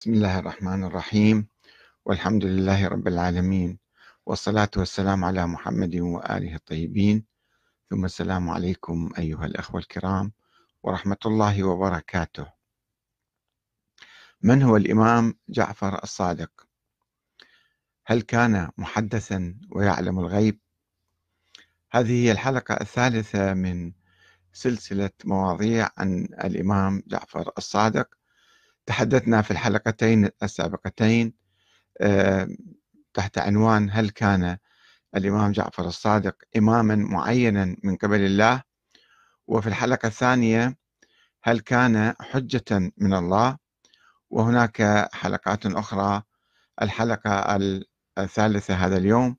بسم الله الرحمن الرحيم والحمد لله رب العالمين والصلاة والسلام على محمد وآله الطيبين ثم السلام عليكم أيها الأخوة الكرام ورحمة الله وبركاته من هو الإمام جعفر الصادق؟ هل كان محدثا ويعلم الغيب؟ هذه هي الحلقة الثالثة من سلسلة مواضيع عن الإمام جعفر الصادق تحدثنا في الحلقتين السابقتين آه، تحت عنوان هل كان الإمام جعفر الصادق إماما معينا من قبل الله وفي الحلقة الثانية هل كان حجة من الله وهناك حلقات أخرى الحلقة الثالثة هذا اليوم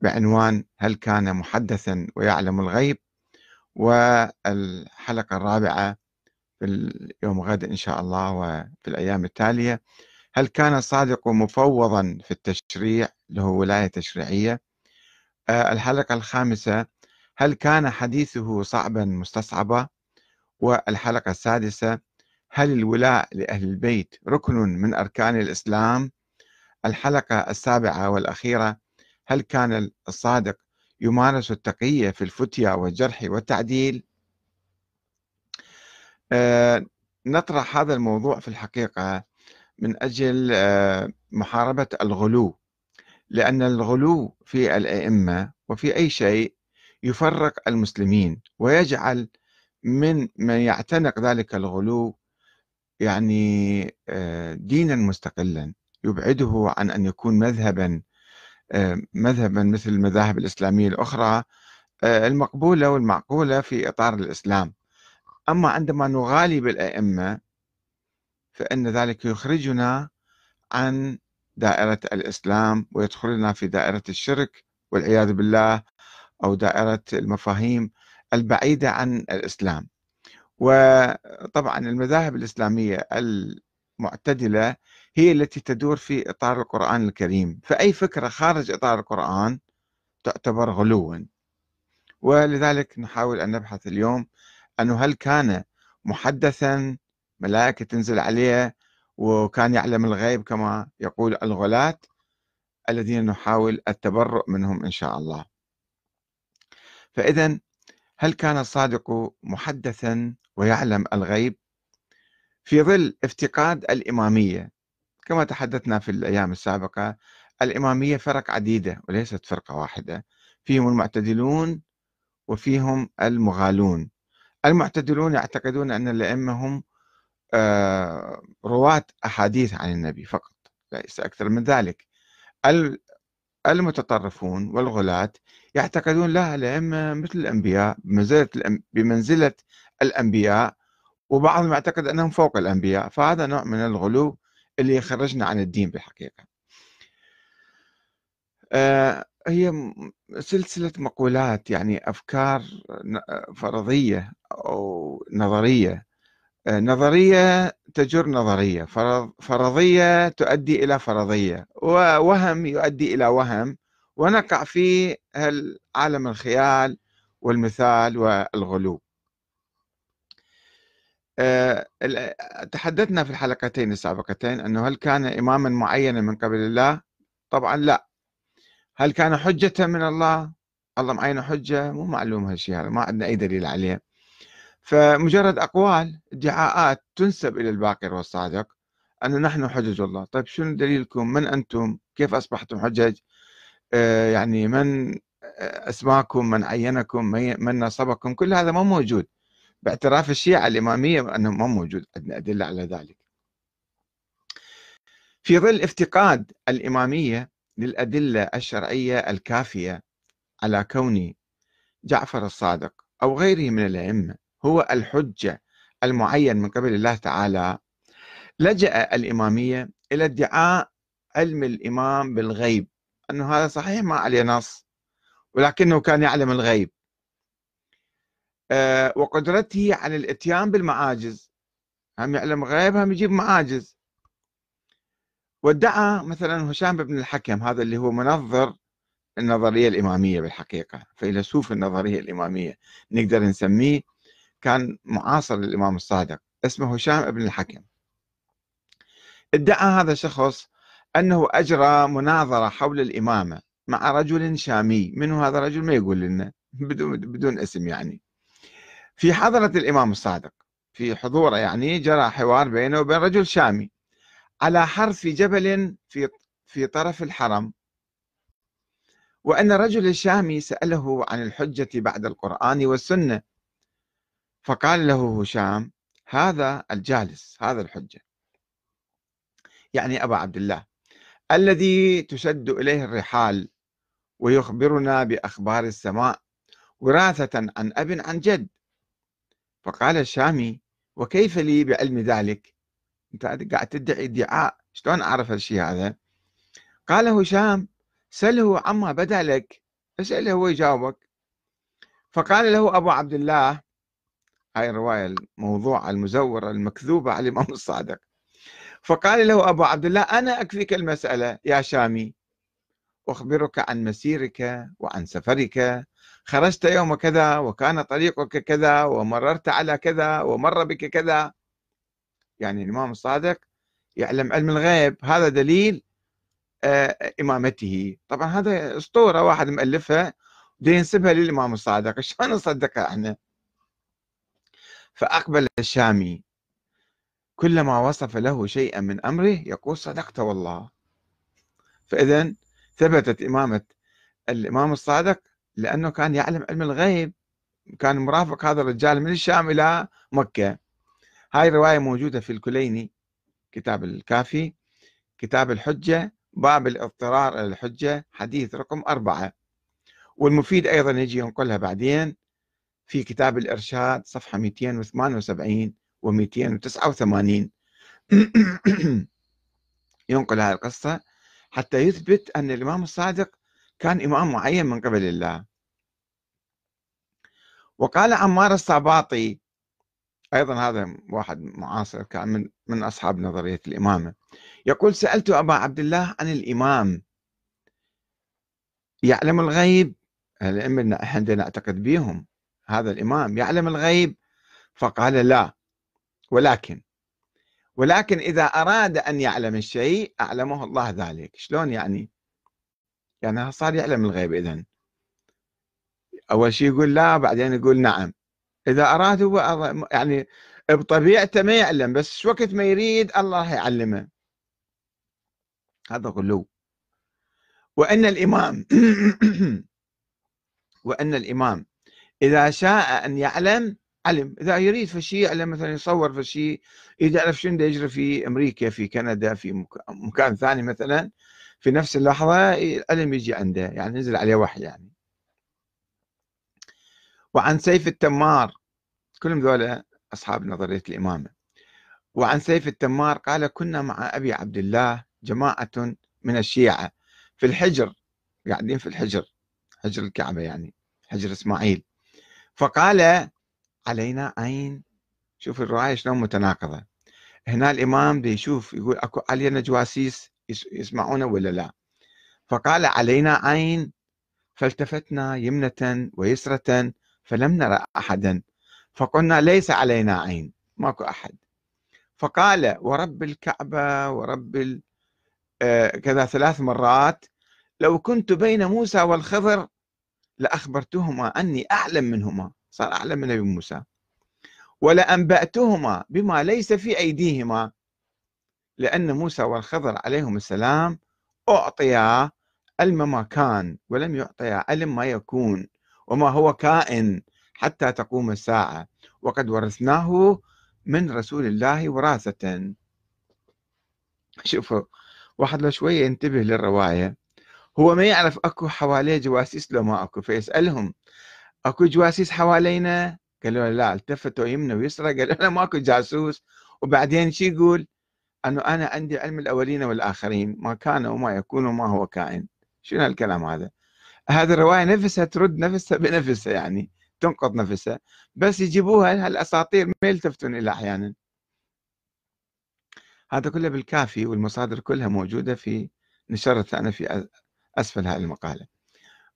بعنوان هل كان محدثا ويعلم الغيب والحلقة الرابعة في اليوم غد إن شاء الله وفي الأيام التالية هل كان الصادق مفوضا في التشريع له ولاية تشريعية آه، الحلقة الخامسة هل كان حديثه صعبا مستصعبا والحلقة السادسة هل الولاء لأهل البيت ركن من أركان الإسلام الحلقة السابعة والأخيرة هل كان الصادق يمارس التقية في الفتية والجرح والتعديل آه، نطرح هذا الموضوع في الحقيقة من أجل آه، محاربة الغلو لأن الغلو في الأئمة وفي أي شيء يفرق المسلمين ويجعل من من يعتنق ذلك الغلو يعني آه، دينا مستقلا يبعده عن أن يكون مذهبا مذهبا مثل المذاهب الإسلامية الأخرى المقبولة والمعقولة في إطار الإسلام أما عندما نغالي بالأئمة فإن ذلك يخرجنا عن دائرة الإسلام ويدخلنا في دائرة الشرك والعياذ بالله أو دائرة المفاهيم البعيدة عن الإسلام وطبعا المذاهب الإسلامية المعتدلة هي التي تدور في إطار القرآن الكريم فأي فكرة خارج إطار القرآن تعتبر غلوا ولذلك نحاول أن نبحث اليوم أنه هل كان محدثا ملائكة تنزل عليه وكان يعلم الغيب كما يقول الغلاة الذين نحاول التبرؤ منهم إن شاء الله فإذا هل كان الصادق محدثا ويعلم الغيب في ظل افتقاد الإمامية كما تحدثنا في الأيام السابقة الإمامية فرق عديدة وليست فرقة واحدة فيهم المعتدلون وفيهم المغالون المعتدلون يعتقدون أن الأئمة هم آه، رواة أحاديث عن النبي فقط ليس أكثر من ذلك المتطرفون والغلاة يعتقدون لا الأئمة مثل الأنبياء بمنزلة, بمنزلة الأنبياء وبعضهم يعتقد أنهم فوق الأنبياء فهذا نوع من الغلو اللي يخرجنا عن الدين بالحقيقة آه، هي سلسلة مقولات يعني أفكار فرضية أو نظرية آه، نظرية تجر نظرية فرض- فرضية تؤدي إلى فرضية ووهم يؤدي إلى وهم ونقع في عالم الخيال والمثال والغلو آه، تحدثنا في الحلقتين السابقتين أنه هل كان إماما معينا من قبل الله طبعا لا هل كان حجة من الله الله معين حجة مو معلوم هالشيء هذا ما عندنا أي دليل عليه فمجرد أقوال ادعاءات تنسب إلى الباقر والصادق أن نحن حجج الله طيب شنو دليلكم من أنتم كيف أصبحتم حجج آه، يعني من أسماكم من عينكم من نصبكم كل هذا ما موجود باعتراف الشيعة الإمامية أنه ما موجود عندنا أدلة على ذلك في ظل افتقاد الإمامية للأدلة الشرعية الكافية على كون جعفر الصادق أو غيره من الأئمة هو الحجة المعين من قبل الله تعالى لجأ الإمامية إلى ادعاء علم الإمام بالغيب أنه هذا صحيح ما عليه نص ولكنه كان يعلم الغيب آه، وقدرته على الاتيان بالمعاجز هم يعلم غيب هم يجيب معاجز وادعى مثلا هشام بن الحكم هذا اللي هو منظر النظريه الاماميه بالحقيقه فيلسوف النظريه الاماميه نقدر نسميه كان معاصر للامام الصادق اسمه هشام بن الحكم ادعى هذا الشخص انه اجرى مناظره حول الامامه مع رجل شامي من هذا الرجل ما يقول لنا بدون بدون اسم يعني في حضره الامام الصادق في حضوره يعني جرى حوار بينه وبين رجل شامي على حرف جبل في في طرف الحرم وأن رجل الشامي سأله عن الحجة بعد القرآن والسنة فقال له هشام هذا الجالس هذا الحجة يعني أبا عبد الله الذي تشد إليه الرحال ويخبرنا بأخبار السماء وراثة عن أب عن جد فقال الشامي وكيف لي بعلم ذلك انت قاعد تدعي ادعاء شلون اعرف هالشيء هذا قال هشام سله عما بدا لك اساله هو يجاوبك فقال له ابو عبد الله هاي الروايه الموضوعه المزوره المكذوبه على الامام الصادق فقال له ابو عبد الله انا اكفيك المساله يا شامي اخبرك عن مسيرك وعن سفرك خرجت يوم كذا وكان طريقك كذا ومررت على كذا ومر بك كذا يعني الإمام الصادق يعلم علم الغيب هذا دليل آه، إمامته طبعا هذا أسطورة واحد مؤلفها ينسبها للإمام الصادق شلون نصدقها احنا فأقبل الشامي كلما وصف له شيئا من أمره يقول صدقت والله فإذا ثبتت إمامة الإمام الصادق لأنه كان يعلم علم الغيب كان مرافق هذا الرجال من الشام إلى مكة هاي الرواية موجودة في الكليني كتاب الكافي كتاب الحجة باب الاضطرار إلى الحجة حديث رقم أربعة والمفيد أيضا يجي ينقلها بعدين في كتاب الإرشاد صفحة 278 و 289 ينقل هذه القصة حتى يثبت أن الإمام الصادق كان إمام معين من قبل الله وقال عمار الصباطي أيضا هذا واحد معاصر كان من, من أصحاب نظرية الإمامة يقول سألت أبا عبد الله عن الإمام يعلم الغيب الأئمة احنا نعتقد بهم هذا الإمام يعلم الغيب فقال لا ولكن ولكن إذا أراد أن يعلم الشيء أعلمه الله ذلك شلون يعني يعني صار يعلم الغيب إذن أول شيء يقول لا بعدين يقول نعم اذا اراد هو يعني بطبيعته ما يعلم بس وقت ما يريد الله يعلمه هذا غلو وان الامام وان الامام اذا شاء ان يعلم علم اذا يريد في شيء يعلم مثلا يصور في اذا يعرف شنو يجري في امريكا في كندا في مكان ثاني مثلا في نفس اللحظه العلم يجي عنده يعني ينزل عليه وحي يعني وعن سيف التمار كلهم ذولا أصحاب نظرية الإمامة وعن سيف التمار قال كنا مع أبي عبد الله جماعة من الشيعة في الحجر قاعدين في الحجر حجر الكعبة يعني حجر إسماعيل فقال علينا عين شوف الرواية شلون متناقضة هنا الإمام بيشوف يقول أكو علينا جواسيس يسمعونه ولا لا فقال علينا عين فالتفتنا يمنة ويسرة فلم نرى أحدا فقلنا ليس علينا عين ماكو أحد فقال ورب الكعبة ورب آه، كذا ثلاث مرات لو كنت بين موسى والخضر لأخبرتهما أني أعلم منهما صار أعلم من أبي موسى ولأنبأتهما بما ليس في أيديهما لأن موسى والخضر عليهم السلام أعطيا علم ما كان ولم يعطيا علم ما يكون وما هو كائن حتى تقوم الساعة وقد ورثناه من رسول الله وراثة شوفوا واحد لو شوية ينتبه للرواية هو ما يعرف اكو حواليه جواسيس لو ما اكو فيسألهم اكو جواسيس حوالينا قالوا لا التفتوا يمنا ويسرى قالوا لا ماكو جاسوس وبعدين شو يقول انه انا عندي علم الاولين والاخرين ما كان وما يكون وما هو كائن شنو هالكلام هذا هذه الرواية نفسها ترد نفسها بنفسها يعني تنقض نفسها بس يجيبوها هالأساطير ما يلتفتون إلى أحيانا هذا كله بالكافي والمصادر كلها موجودة في نشرتها أنا في أسفل هذه المقالة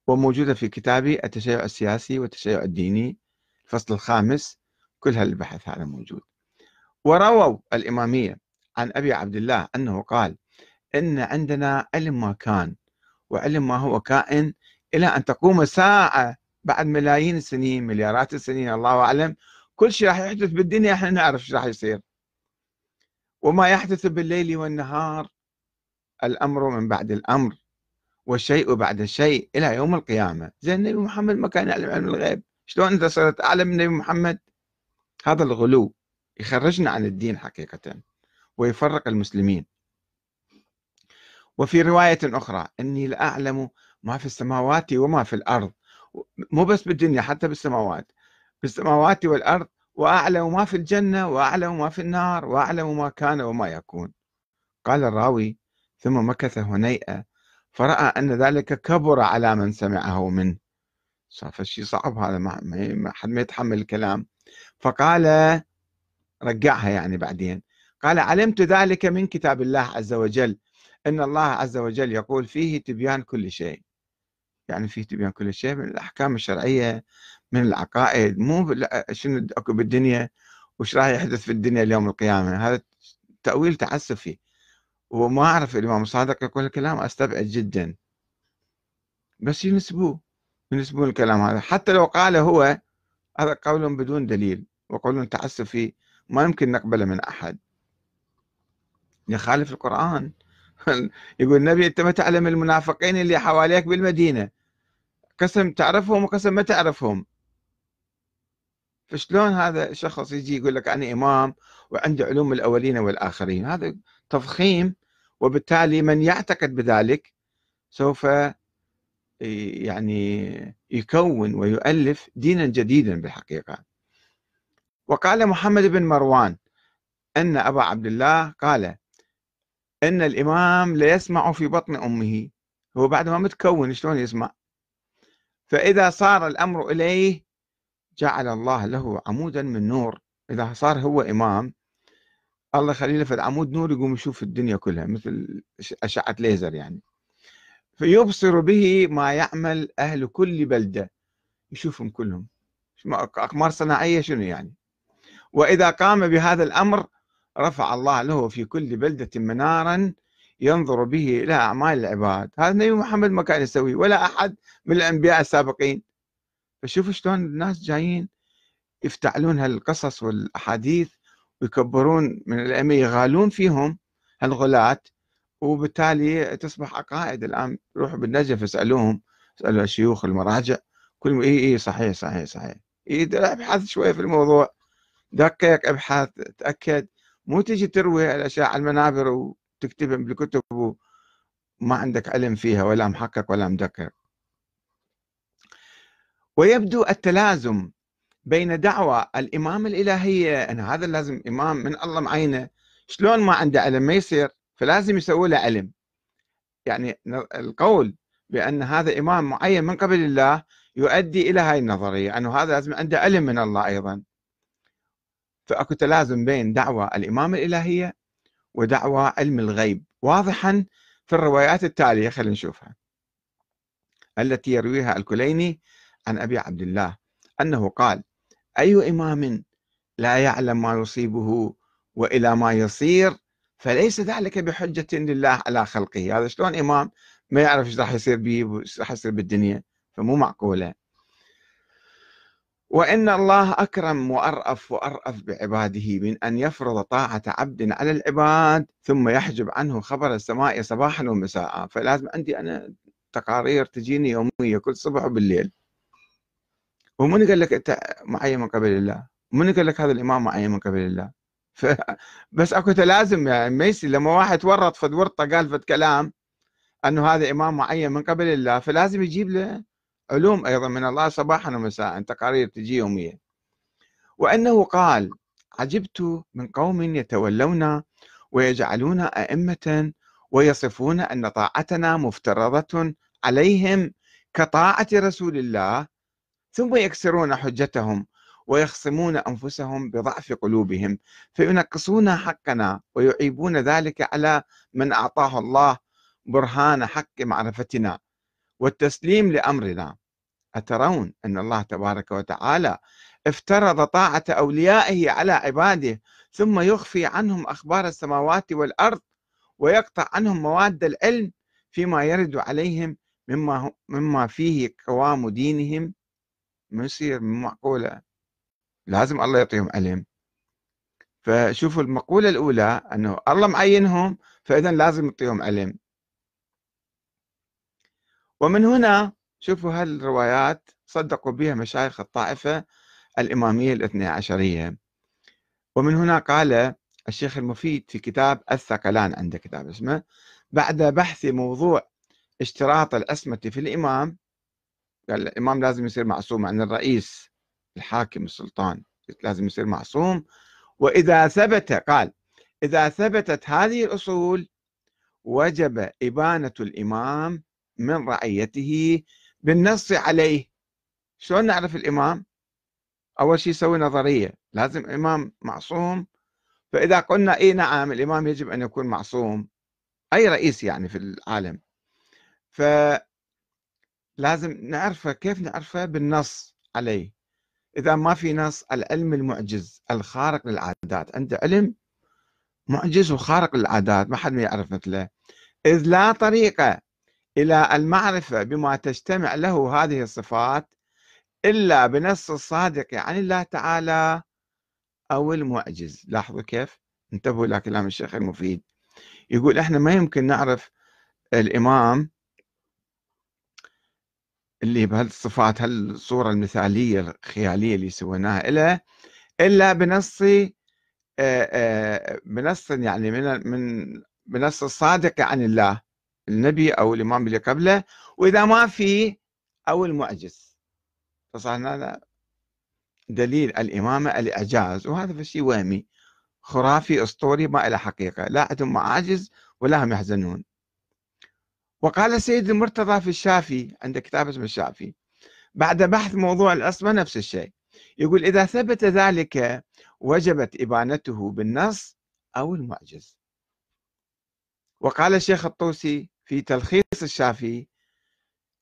وموجودة في كتابي التشيع السياسي والتشيع الديني الفصل الخامس كل هالبحث هذا موجود ورووا الإمامية عن أبي عبد الله أنه قال إن عندنا علم ما كان وعلم ما هو كائن إلى أن تقوم الساعة بعد ملايين السنين مليارات السنين الله أعلم كل شيء راح يحدث بالدنيا احنا نعرف ايش راح يصير وما يحدث بالليل والنهار الأمر من بعد الأمر والشيء بعد الشيء إلى يوم القيامة زين النبي محمد ما كان يعلم علم الغيب شلون أنت صرت أعلم من النبي محمد هذا الغلو يخرجنا عن الدين حقيقة ويفرق المسلمين وفي رواية أخرى إني لأعلم ما في السماوات وما في الأرض مو بس بالدنيا حتى بالسماوات بالسماوات والأرض وأعلم ما في الجنة وأعلم ما في النار وأعلم ما كان وما يكون قال الراوي ثم مكث هنيئة فرأى أن ذلك كبر على من سمعه منه صار الشيء صعب هذا ما حد ما يتحمل الكلام فقال رجعها يعني بعدين قال علمت ذلك من كتاب الله عز وجل ان الله عز وجل يقول فيه تبيان كل شيء يعني فيه تبيان كل شيء من الأحكام الشرعية من العقائد مو شنو أكو بالدنيا وش راح يحدث في الدنيا اليوم القيامة هذا تأويل تعسفي وما أعرف الإمام الصادق يقول الكلام أستبعد جدا بس ينسبوه ينسبون الكلام هذا حتى لو قال هو هذا قول بدون دليل وقول تعسفي ما يمكن نقبله من أحد يخالف القرآن يقول النبي أنت ما تعلم المنافقين اللي حواليك بالمدينة قسم تعرفهم وقسم ما تعرفهم فشلون هذا الشخص يجي يقول لك انا امام وعندي علوم الاولين والاخرين هذا تفخيم وبالتالي من يعتقد بذلك سوف آه، يعني يكون ويؤلف دينا جديدا بالحقيقه وقال محمد بن مروان ان ابا عبد الله قال ان الامام ليسمع في بطن امه هو بعد ما متكون شلون يسمع فإذا صار الأمر إليه جعل الله له عمودا من نور إذا صار هو إمام الله خليله في العمود نور يقوم يشوف الدنيا كلها مثل أشعة ليزر يعني فيبصر به ما يعمل أهل كل بلدة يشوفهم كلهم أقمار صناعية شنو يعني وإذا قام بهذا الأمر رفع الله له في كل بلدة منارا ينظر به إلى أعمال العباد هذا النبي محمد ما كان يسويه ولا أحد من الأنبياء السابقين فشوفوا شلون الناس جايين يفتعلون هالقصص والأحاديث ويكبرون من الأئمة يغالون فيهم هالغلاة وبالتالي تصبح عقائد الآن روحوا بالنجف اسألوهم اسألوا الشيوخ المراجع كل إي إي صحيح صحيح صحيح إي ابحث شوية في الموضوع دقق ابحث تأكد مو تجي تروي الأشياء على المنابر و... تكتبها بالكتب وما عندك علم فيها ولا محقق ولا مدقق ويبدو التلازم بين دعوة الإمام الإلهية أن هذا لازم إمام من الله معينه شلون ما عنده علم ما يصير فلازم يسوي له علم يعني القول بأن هذا إمام معين من قبل الله يؤدي إلى هاي النظرية أنه يعني هذا لازم عنده علم من الله أيضا فأكو تلازم بين دعوة الإمام الإلهية ودعوى علم الغيب واضحا في الروايات التالية خلينا نشوفها التي يرويها الكليني عن أبي عبد الله أنه قال أي إمام لا يعلم ما يصيبه وإلى ما يصير فليس ذلك بحجة لله على خلقه هذا شلون إمام ما يعرف ايش راح يصير به ايش راح يصير بالدنيا فمو معقوله وإن الله أكرم وأرأف وأرأف بعباده من أن يفرض طاعة عبد على العباد ثم يحجب عنه خبر السماء صباحا ومساء فلازم عندي أنا تقارير تجيني يومية كل صبح وبالليل ومن قال لك أنت معين من قبل الله من قال لك هذا الإمام معين من قبل الله بس اكو تلازم يعني ميسي لما واحد ورط فد ورطه قال فد كلام انه هذا امام معين من قبل الله فلازم يجيب له علوم أيضا من الله صباحا ومساء تقارير تجي يومية وأنه قال عجبت من قوم يتولون ويجعلون أئمة ويصفون أن طاعتنا مفترضة عليهم كطاعة رسول الله ثم يكسرون حجتهم ويخصمون أنفسهم بضعف قلوبهم فينقصون حقنا ويعيبون ذلك على من أعطاه الله برهان حق معرفتنا والتسليم لأمرنا أترون أن الله تبارك وتعالى افترض طاعة أوليائه على عباده ثم يخفي عنهم أخبار السماوات والأرض ويقطع عنهم مواد العلم فيما يرد عليهم مما مما فيه قوام دينهم ما يصير معقولة لازم الله يعطيهم علم فشوفوا المقولة الأولى أنه الله معينهم فإذا لازم يعطيهم علم ومن هنا شوفوا هالروايات صدقوا بها مشايخ الطائفة الإمامية الاثنى عشرية ومن هنا قال الشيخ المفيد في كتاب الثقلان عنده كتاب اسمه بعد بحث موضوع اشتراط العصمة في الإمام قال الإمام لازم يصير معصوم عن الرئيس الحاكم السلطان لازم يصير معصوم وإذا ثبت قال إذا ثبتت هذه الأصول وجب إبانة الإمام من رعيته بالنص عليه شلون نعرف الإمام أول شيء يسوي نظرية لازم إمام معصوم فإذا قلنا اي نعم الإمام يجب أن يكون معصوم أي رئيس يعني في العالم ف لازم نعرفه كيف نعرفه بالنص عليه إذا ما في نص العلم المعجز الخارق للعادات عنده علم معجز وخارق للعادات ما حد ما يعرف مثله إذ لا طريقة إلى المعرفة بما تجتمع له هذه الصفات إلا بنص الصادق عن الله تعالى أو المعجز لاحظوا كيف انتبهوا إلى كلام الشيخ المفيد يقول احنا ما يمكن نعرف الإمام اللي بهالصفات هالصورة المثالية الخيالية اللي سويناها له إلا بنص بنص يعني من من بنص الصادق عن الله النبي أو الإمام اللي قبله وإذا ما في أو المعجز فصار هذا دليل الإمامة الإعجاز وهذا شيء وهمي خرافي أسطوري ما إلى حقيقة لا عندهم معاجز ولا هم يحزنون وقال السيد المرتضى في الشافي عند كتاب اسمه الشافي بعد بحث موضوع العصمة نفس الشيء يقول إذا ثبت ذلك وجبت إبانته بالنص أو المعجز وقال الشيخ الطوسي في تلخيص الشافعي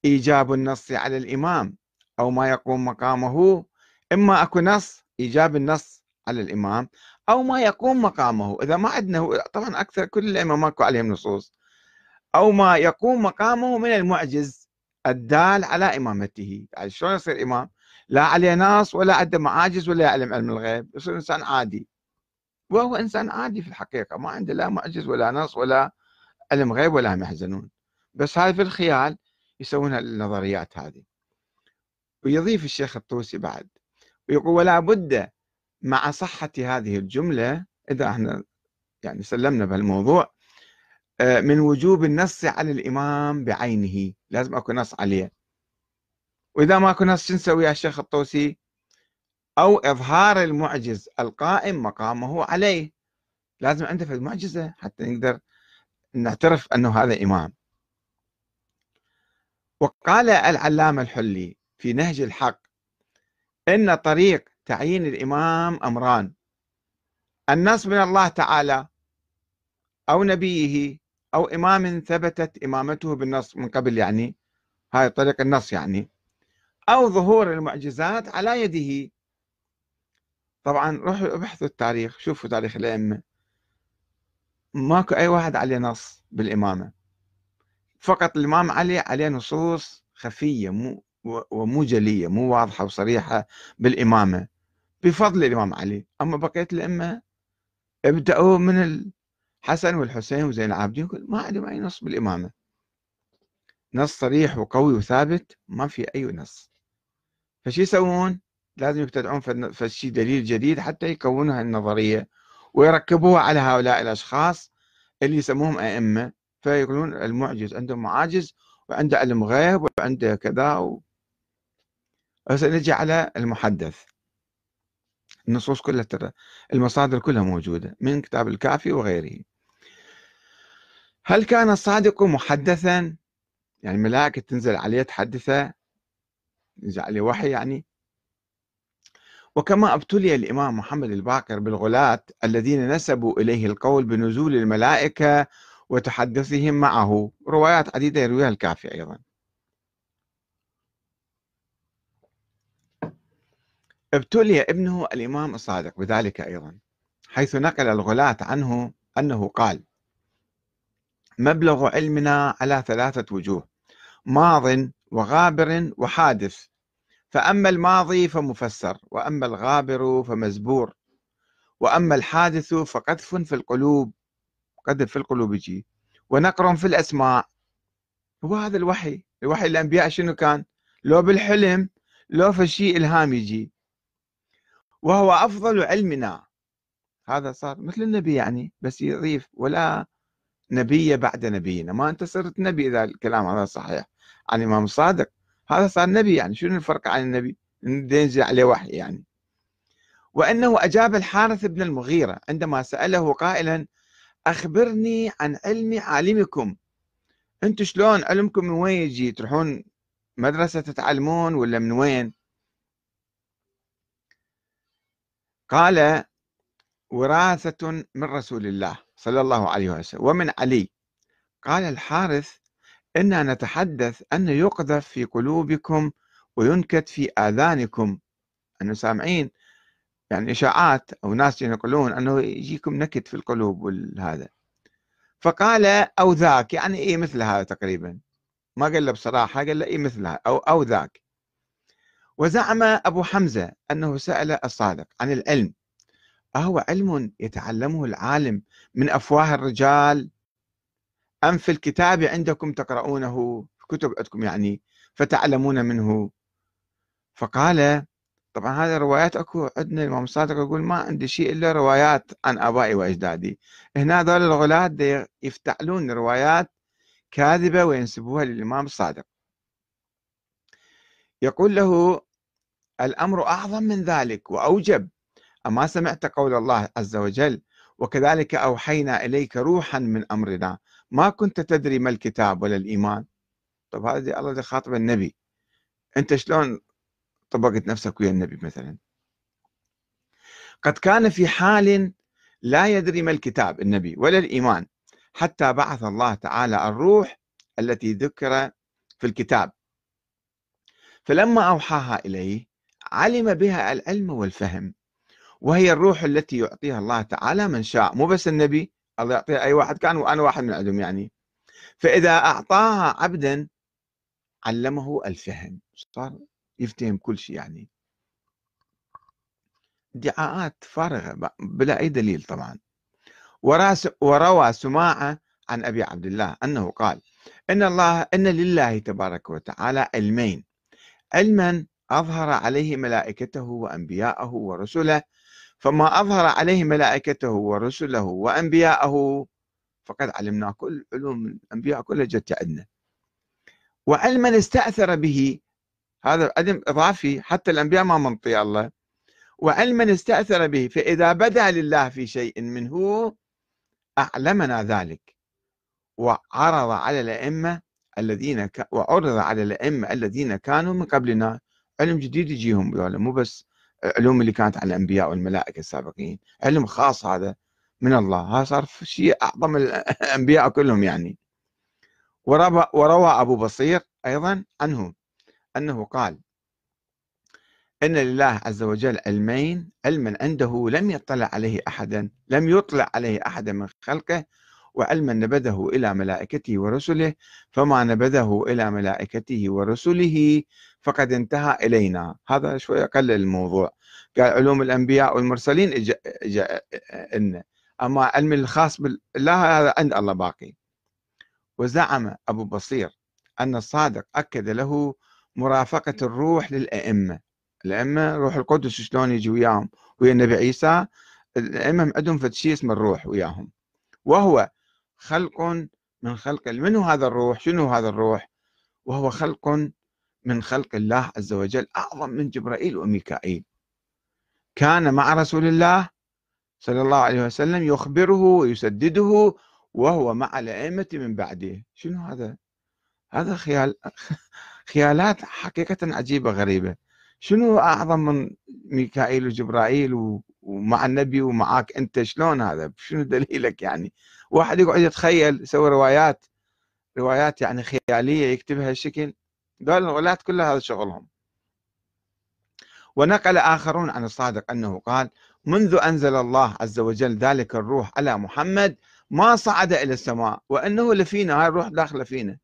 إيجاب النص على الإمام أو ما يقوم مقامه إما أكو نص إيجاب النص على الإمام أو ما يقوم مقامه إذا ما عندنا طبعا أكثر كل الأئمة ماكو عليهم نصوص أو ما يقوم مقامه من المعجز الدال على إمامته يعني شلون يصير إمام لا عليه ناس ولا عنده معاجز ولا يعلم علم الغيب يصير إنسان عادي وهو إنسان عادي في الحقيقة ما عنده لا معجز ولا نص ولا علم غيب ولا هم يحزنون بس هاي في الخيال يسوونها النظريات هذه ويضيف الشيخ الطوسي بعد ويقول ولا بد مع صحة هذه الجملة إذا احنا يعني سلمنا بهالموضوع آه، من وجوب النص على الإمام بعينه لازم أكو نص عليه وإذا ما أكو نص شو نسوي يا الشيخ الطوسي أو إظهار المعجز القائم مقامه عليه لازم عنده في المعجزة حتى نقدر نعترف أنه هذا إمام وقال العلامة الحلي في نهج الحق إن طريق تعيين الإمام أمران النص من الله تعالى أو نبيه أو إمام ثبتت إمامته بالنص من قبل يعني هاي طريق النص يعني أو ظهور المعجزات على يده طبعا روحوا ابحثوا التاريخ شوفوا تاريخ الأئمة ماكو اي واحد عليه نص بالامامه فقط الامام علي عليه نصوص خفيه مو ومو جليه مو واضحه وصريحه بالامامه بفضل الامام علي اما بقيه الامه ابداوا من الحسن والحسين وزين العابدين ما عندهم اي نص بالامامه نص صريح وقوي وثابت ما في اي نص فشي يسوون لازم يبتدعون فشي دليل جديد حتى يكونوا هالنظريه ويركبوها على هؤلاء الأشخاص اللي يسموهم أئمة فيقولون المعجز عنده معاجز وعنده علم غيب وعنده كذا و... نجي على المحدث النصوص كلها ترى المصادر كلها موجودة من كتاب الكافي وغيره هل كان الصادق محدثا يعني ملائكة تنزل عليه تحدثه ينزل عليه وحي يعني وكما ابتلي الامام محمد الباقر بالغلاة الذين نسبوا اليه القول بنزول الملائكه وتحدثهم معه روايات عديده يرويها الكافي ايضا ابتلي ابنه الامام الصادق بذلك ايضا حيث نقل الغلاة عنه انه قال مبلغ علمنا على ثلاثه وجوه ماض وغابر وحادث فأما الماضي فمفسر وأما الغابر فمزبور وأما الحادث فقذف في القلوب قذف في القلوب يجي ونقر في الأسماء هو هذا الوحي الوحي الأنبياء شنو كان لو بالحلم لو في شيء إلهام يجي وهو أفضل علمنا هذا صار مثل النبي يعني بس يضيف ولا نبي بعد نبينا ما أنت صرت نبي إذا الكلام هذا صحيح عن يعني الإمام الصادق هذا صار نبي يعني شنو الفرق عن النبي ينزل عليه وحي يعني وأنه أجاب الحارث بن المغيرة عندما سأله قائلا أخبرني عن علم عالمكم أنتم شلون علمكم من وين يجي تروحون مدرسة تتعلمون ولا من وين قال وراثة من رسول الله صلى الله عليه وسلم ومن علي قال الحارث إنا نتحدث أنه يقذف في قلوبكم وينكت في آذانكم أنه سامعين يعني إشاعات أو ناس ينقلون أنه يجيكم نكت في القلوب والهذا فقال أو ذاك يعني إيه مثل هذا تقريبا ما قال له بصراحة قال له إيه هذا أو أو ذاك وزعم أبو حمزة أنه سأل الصادق عن العلم أهو علم يتعلمه العالم من أفواه الرجال أم في الكتاب عندكم تقرؤونه في كتب عندكم يعني فتعلمون منه فقال طبعا هذه الروايات اكو عندنا الامام الصادق يقول ما عندي شيء الا روايات عن ابائي واجدادي هنا هذول الغلاة يفتعلون روايات كاذبه وينسبوها للامام الصادق يقول له الامر اعظم من ذلك واوجب اما سمعت قول الله عز وجل وكذلك أوحينا إليك روحا من أمرنا ما كنت تدري ما الكتاب ولا الإيمان طب هذا الله خاطب النبي أنت شلون طبقت نفسك ويا النبي مثلا قد كان في حال لا يدري ما الكتاب النبي ولا الإيمان حتى بعث الله تعالى الروح التي ذكر في الكتاب فلما أوحاها إليه علم بها العلم والفهم وهي الروح التي يعطيها الله تعالى من شاء مو بس النبي الله يعطيها أي واحد كان وأنا واحد من عندهم يعني فإذا أعطاها عبدا علمه الفهم صار يفتهم كل شيء يعني ادعاءات فارغة بلا أي دليل طبعا وروى سماعة عن أبي عبد الله أنه قال إن الله إن لله تبارك وتعالى علمين علما أظهر عليه ملائكته وأنبياءه ورسله فما أظهر عليه ملائكته ورسله وأنبياءه فقد علمنا كل علوم الأنبياء كلها جت عندنا وعلما استأثر به هذا عدم إضافي حتى الأنبياء ما منطي الله وعلما استأثر به فإذا بدا لله في شيء منه أعلمنا ذلك وعرض على الأئمة الذين ك... وعرض على الأئمة الذين كانوا من قبلنا علم جديد يجيهم مو بس العلوم اللي كانت عن الانبياء والملائكه السابقين علم خاص هذا من الله هذا صار شيء اعظم الانبياء كلهم يعني وروى ابو بصير ايضا عنه انه قال ان لله عز وجل علمين علما عنده لم يطلع عليه احدا لم يطلع عليه احدا من خلقه وعلما نبذه الى ملائكته ورسله فما نبذه الى ملائكته ورسله فقد انتهى إلينا هذا شوي أقل الموضوع قال علوم الأنبياء والمرسلين إجا إجا إن أما علم الخاص بالله هذا عند الله باقي وزعم أبو بصير أن الصادق أكد له مرافقة الروح للأئمة الأئمة روح القدس شلون يجي وياهم ويا النبي عيسى الأئمة عندهم شيء اسمه الروح وياهم وهو خلق من خلق منو هذا الروح شنو هذا الروح وهو خلق من خلق الله عز وجل أعظم من جبرائيل وميكائيل كان مع رسول الله صلى الله عليه وسلم يخبره ويسدده وهو مع الأئمة من بعده شنو هذا؟ هذا خيال خيالات حقيقة عجيبة غريبة شنو أعظم من ميكائيل وجبرائيل و... ومع النبي ومعاك أنت شلون هذا شنو دليلك يعني واحد يقعد يتخيل يسوي روايات روايات يعني خيالية يكتبها الشكل دول الولاة كلها هذا شغلهم ونقل آخرون عن الصادق أنه قال منذ أنزل الله عز وجل ذلك الروح على محمد ما صعد إلى السماء وأنه لفينا هاي الروح داخلة فينا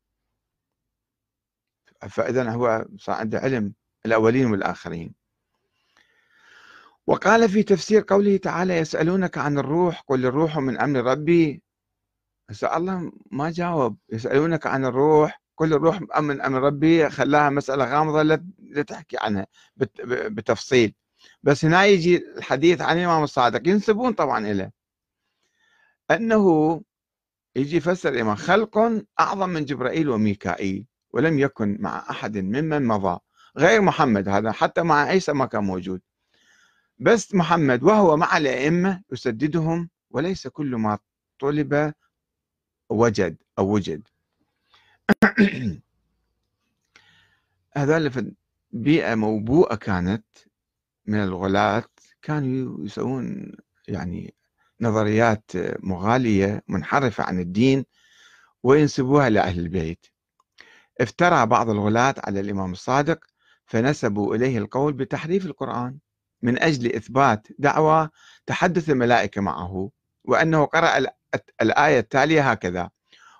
فإذا هو صعد علم الأولين والآخرين وقال في تفسير قوله تعالى يسألونك عن الروح قل الروح من أمر ربي سأل الله ما جاوب يسألونك عن الروح كل الروح امن امن ربي خلاها مسألة غامضة لا تحكي عنها بتفصيل بس هنا يجي الحديث عن الإمام الصادق ينسبون طبعا إليه أنه يجي يفسر الإمام خلق أعظم من جبرائيل وميكائيل ولم يكن مع أحد ممن مضى غير محمد هذا حتى مع عيسى ما كان موجود بس محمد وهو مع الأئمة يسددهم وليس كل ما طلب وجد أو وجد هذول بيئة موبوءة كانت من الغلاة كانوا يسوون يعني نظريات مغالية منحرفة عن الدين وينسبوها لأهل البيت افترى بعض الغلاة على الإمام الصادق فنسبوا إليه القول بتحريف القرآن من أجل إثبات دعوى تحدث الملائكة معه وأنه قرأ الآية التالية هكذا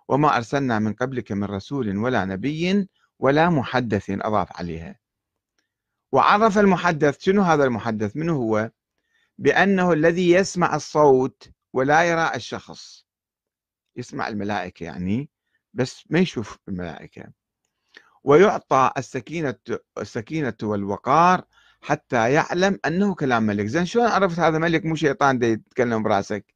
وما أرسلنا من قبلك من رسول ولا نبي ولا محدث أضاف عليها وعرف المحدث شنو هذا المحدث من هو بأنه الذي يسمع الصوت ولا يرى الشخص يسمع الملائكة يعني بس ما يشوف الملائكة ويعطى السكينة السكينة والوقار حتى يعلم أنه كلام ملك زين شلون عرفت هذا ملك مو شيطان يتكلم براسك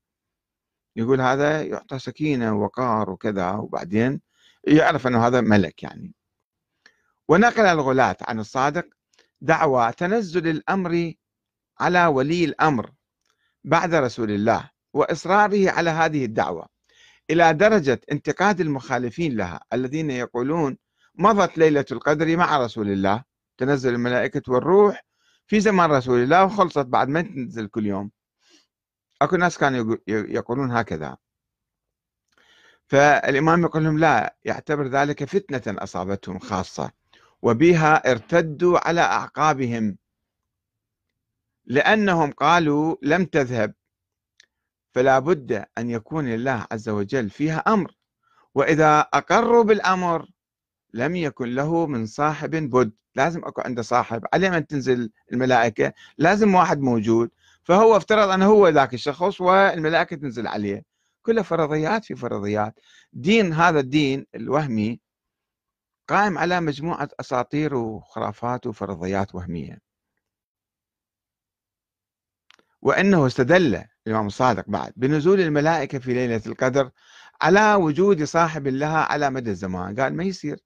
يقول هذا يعطى سكينة ووقار وكذا وبعدين يعرف أنه هذا ملك يعني ونقل الغلاة عن الصادق دعوى تنزل الأمر على ولي الأمر بعد رسول الله وإصراره على هذه الدعوة إلى درجة انتقاد المخالفين لها الذين يقولون مضت ليلة القدر مع رسول الله تنزل الملائكة والروح في زمان رسول الله وخلصت بعد ما تنزل كل يوم اكو ناس كانوا يقولون هكذا فالامام يقول لهم لا يعتبر ذلك فتنه اصابتهم خاصه وبها ارتدوا على اعقابهم لانهم قالوا لم تذهب فلا بد ان يكون لله عز وجل فيها امر واذا اقروا بالامر لم يكن له من صاحب بد لازم اكو عنده صاحب عليه من تنزل الملائكه لازم واحد موجود فهو افترض أنه هو ذاك الشخص والملائكة تنزل عليه كلها فرضيات في فرضيات دين هذا الدين الوهمي قائم على مجموعة أساطير وخرافات وفرضيات وهمية وأنه استدل الإمام الصادق بعد بنزول الملائكة في ليلة القدر على وجود صاحب لها على مدى الزمان قال ما يصير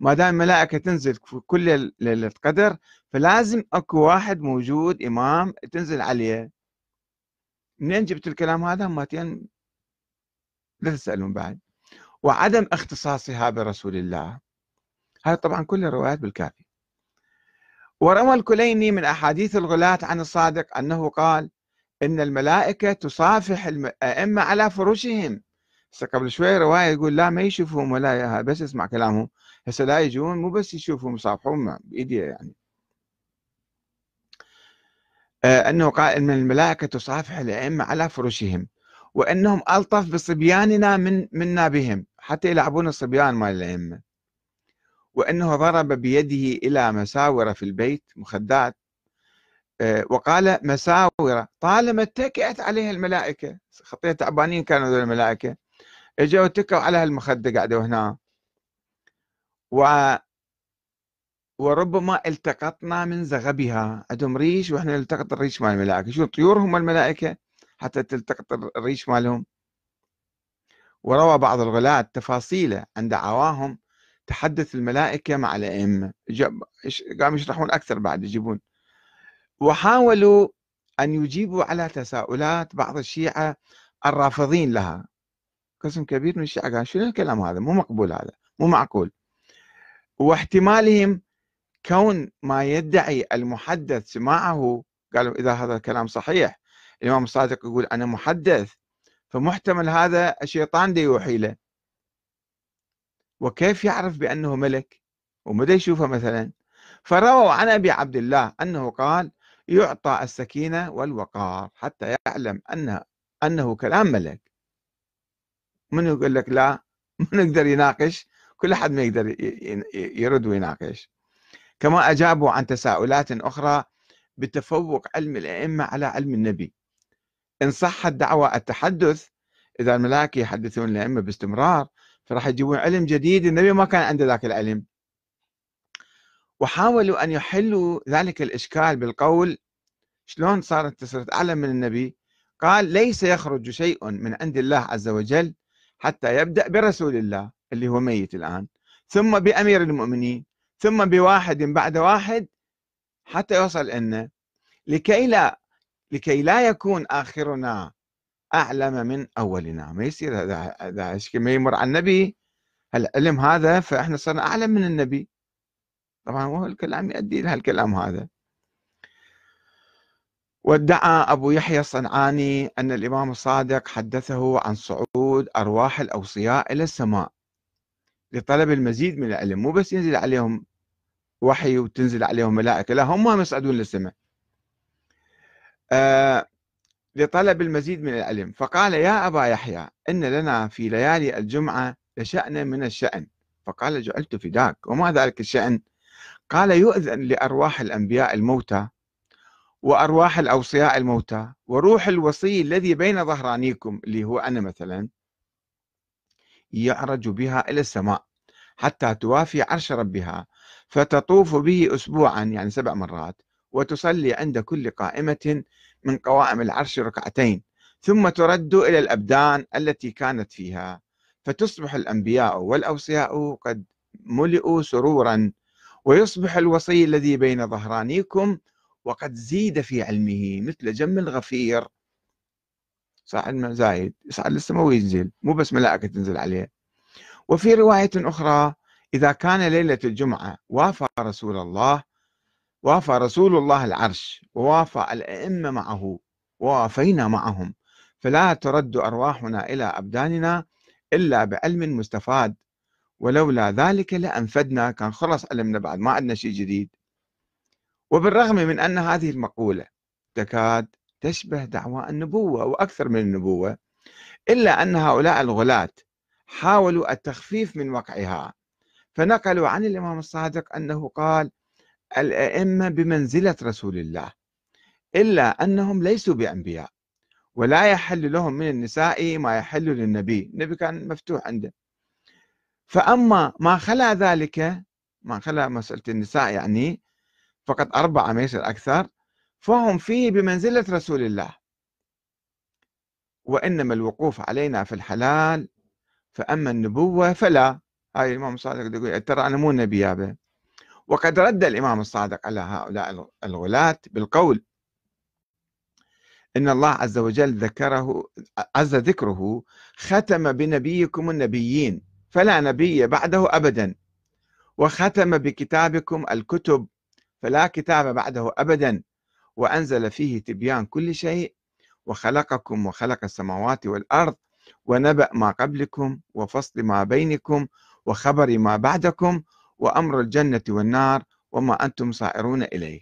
ما دام الملائكه تنزل في كل ليله قدر فلازم اكو واحد موجود امام تنزل عليه منين جبت الكلام هذا ماتين لا تسالون بعد وعدم اختصاصها برسول الله هذا طبعا كل الروايات بالكافي وروى الكليني من أحاديث الغلاة عن الصادق أنه قال إن الملائكة تصافح الأئمة على فروشهم قبل شوي رواية يقول لا ما يشوفهم ولا بس اسمع كلامهم هسه لا يجون مو بس يشوفهم يصافحون بايديه يعني آه، أنه قال أن الملائكة تصافح الأئمة على فرشهم وأنهم ألطف بصبياننا من منا بهم حتى يلعبون الصبيان مال الأئمة وأنه ضرب بيده إلى مساور في البيت مخدات آه، وقال مساور طالما اتكئت عليها الملائكة خطية تعبانين كانوا ذول الملائكة اجوا اتكوا على هالمخدة قاعدة هنا و وربما التقطنا من زغبها عندهم ريش واحنا نلتقط الريش مال الملائكه شو الطيور هم الملائكه حتى تلتقط الريش مالهم وروى بعض الغلاة تفاصيله عن دعواهم تحدث الملائكة مع الأئمة قاموا يشرحون أكثر بعد يجيبون وحاولوا أن يجيبوا على تساؤلات بعض الشيعة الرافضين لها قسم كبير من الشيعة قال شنو الكلام هذا مو مقبول هذا مو معقول واحتمالهم كون ما يدعي المحدث سماعه قالوا إذا هذا الكلام صحيح الإمام الصادق يقول أنا محدث فمحتمل هذا الشيطان دي يوحي له وكيف يعرف بأنه ملك ومدى يشوفه مثلا فرووا عن أبي عبد الله أنه قال يعطى السكينة والوقار حتى يعلم أنه, أنه كلام ملك من يقول لك لا من يقدر يناقش كل أحد ما يقدر يرد ويناقش كما أجابوا عن تساؤلات أخرى بتفوق علم الأئمة على علم النبي إن صحت دعوى التحدث إذا الملائكة يحدثون الأئمة باستمرار فراح يجيبون علم جديد النبي ما كان عنده ذاك العلم وحاولوا أن يحلوا ذلك الإشكال بالقول شلون صارت تصرت اعلم من النبي قال ليس يخرج شيء من عند الله عز وجل حتى يبدأ برسول الله اللي هو ميت الآن ثم بأمير المؤمنين ثم بواحد بعد واحد حتى يوصل أن لكي لا لكي لا يكون آخرنا أعلم من أولنا ما يصير هذا هذا ما يمر على النبي العلم هذا فإحنا صرنا أعلم من النبي طبعا هو الكلام يؤدي الكلام هذا وادعى أبو يحيى الصنعاني أن الإمام الصادق حدثه عن صعود أرواح الأوصياء إلى السماء لطلب المزيد من العلم مو بس ينزل عليهم وحي وتنزل عليهم ملائكة لا هم يصعدون للسماء آه لطلب المزيد من العلم فقال يا أبا يحيى إن لنا في ليالي الجمعة لشأن من الشأن فقال جعلت فداك وما ذلك الشأن قال يؤذن لأرواح الأنبياء الموتى وأرواح الأوصياء الموتى وروح الوصي الذي بين ظهرانيكم اللي هو أنا مثلا يعرج بها إلى السماء حتى توافي عرش ربها فتطوف به أسبوعا يعني سبع مرات وتصلي عند كل قائمة من قوائم العرش ركعتين ثم ترد إلى الأبدان التي كانت فيها فتصبح الأنبياء والأوصياء قد ملئوا سرورا ويصبح الوصي الذي بين ظهرانيكم وقد زيد في علمه مثل جم الغفير صح الماء زايد يصعد للسماء وينزل مو بس ملائكة تنزل عليه وفي رواية أخرى إذا كان ليلة الجمعة وافى رسول الله وافى رسول الله العرش ووافى الأئمة معه ووافينا معهم فلا ترد أرواحنا إلى أبداننا إلا بعلم مستفاد ولولا ذلك لأنفدنا كان خلص علمنا بعد ما عندنا شيء جديد وبالرغم من أن هذه المقولة تكاد تشبه دعوى النبوة وأكثر من النبوة إلا أن هؤلاء الغلاة حاولوا التخفيف من وقعها فنقلوا عن الإمام الصادق أنه قال الأئمة بمنزلة رسول الله إلا أنهم ليسوا بأنبياء ولا يحل لهم من النساء ما يحل للنبي النبي كان مفتوح عنده فأما ما خلا ذلك ما خلا مسألة النساء يعني فقط أربعة ما يصير أكثر فهم فيه بمنزلة رسول الله وإنما الوقوف علينا في الحلال فأما النبوة فلا هاي الإمام الصادق يقول إيه، ترى أنا مو نبي يابا وقد رد الإمام الصادق على هؤلاء الغلاة بالقول إن الله عز وجل ذكره عز ذكره ختم بنبيكم النبيين فلا نبي بعده أبدا وختم بكتابكم الكتب فلا كتاب بعده أبدا وأنزل فيه تبيان كل شيء وخلقكم وخلق السماوات والأرض ونبأ ما قبلكم وفصل ما بينكم وخبر ما بعدكم وأمر الجنة والنار وما أنتم صائرون إليه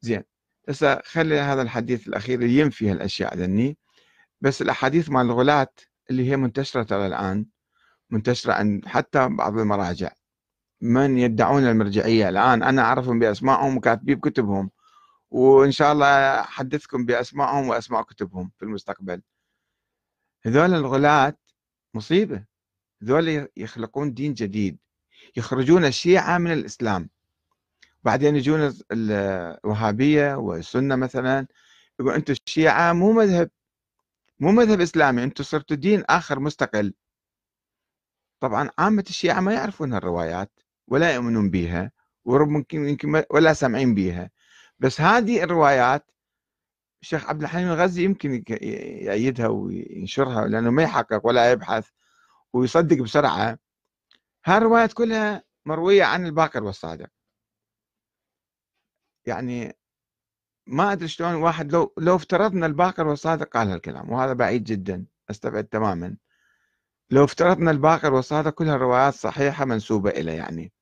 زين هسه خلي هذا الحديث الأخير ينفي هالأشياء ذني بس الأحاديث مال الغلاة اللي هي منتشرة ترى الآن منتشرة عند حتى بعض المراجع من يدعون المرجعية الآن أنا أعرفهم بأسمائهم وكاتبين بكتبهم وان شاء الله احدثكم باسمائهم واسماء كتبهم في المستقبل هذول الغلاة مصيبه هذول يخلقون دين جديد يخرجون الشيعه من الاسلام بعدين يجون الوهابيه والسنه مثلا يقول انتم الشيعه مو مذهب مو مذهب اسلامي انتم صرتوا دين اخر مستقل طبعا عامه الشيعه ما يعرفون هالروايات ولا يؤمنون بها وربما يمكن ولا سامعين بها بس هذه الروايات الشيخ عبد الحليم الغزي يمكن يأيدها وينشرها لأنه ما يحقق ولا يبحث ويصدق بسرعة الروايات كلها مروية عن الباقر والصادق يعني ما أدري شلون واحد لو لو افترضنا الباقر والصادق قال هالكلام وهذا بعيد جدا أستبعد تماما لو افترضنا الباقر والصادق كلها الروايات صحيحة منسوبة إليه يعني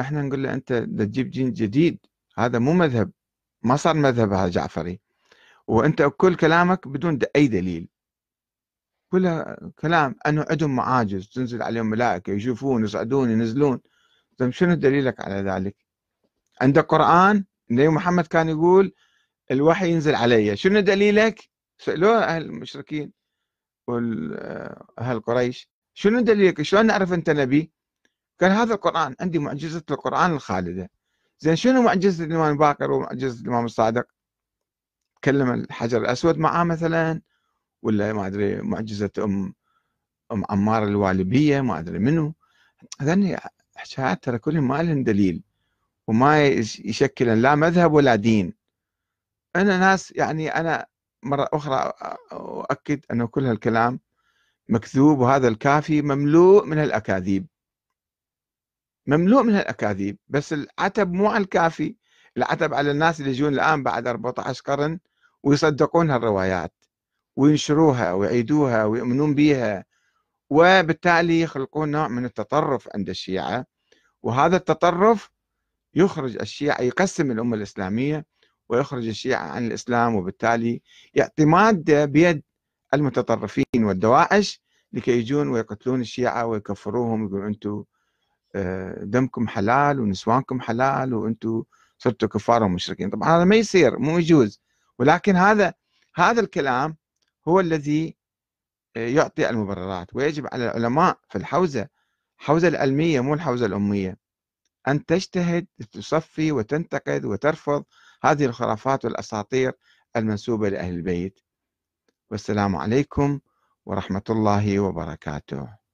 احنا نقول له انت تجيب دين جديد هذا مو مذهب ما صار مذهب هذا جعفري وانت كل كلامك بدون اي دليل كلها كلام انه عندهم معاجز تنزل عليهم ملائكه يشوفون يصعدون ينزلون طيب شنو دليلك على ذلك؟ عندك قران النبي محمد كان يقول الوحي ينزل علي شنو دليلك؟ سالوه اهل المشركين واهل قريش شنو دليلك؟ شلون نعرف انت نبي؟ قال هذا القرآن عندي معجزة القرآن الخالدة زين شنو معجزة الإمام الباقر ومعجزة الإمام الصادق تكلم الحجر الأسود معاه مثلا ولا ما أدري معجزة أم أم عمار الوالبية ما أدري منو هذني حكايات ترى كلهم ما لهم دليل وما يشكل لا مذهب ولا دين أنا ناس يعني أنا مرة أخرى أؤكد أنه كل هالكلام مكذوب وهذا الكافي مملوء من الأكاذيب مملوء من الأكاذيب بس العتب مو على الكافي العتب على الناس اللي يجون الآن بعد 14 قرن ويصدقون هالروايات وينشروها ويعيدوها ويؤمنون بها وبالتالي يخلقون نوع من التطرف عند الشيعة وهذا التطرف يخرج الشيعة يقسم الأمة الإسلامية ويخرج الشيعة عن الإسلام وبالتالي يعطي مادة بيد المتطرفين والدواعش لكي يجون ويقتلون الشيعة ويكفروهم ويقولون أنتم آه، دمكم حلال ونسوانكم حلال وانتم صرتوا كفار ومشركين طبعا هذا ما يصير مو يجوز ولكن هذا هذا الكلام هو الذي آه، يعطي المبررات ويجب على العلماء في الحوزة الحوزة العلمية مو الحوزة الأمية أن تجتهد تصفي وتنتقد وترفض هذه الخرافات والأساطير المنسوبة لأهل البيت والسلام عليكم ورحمة الله وبركاته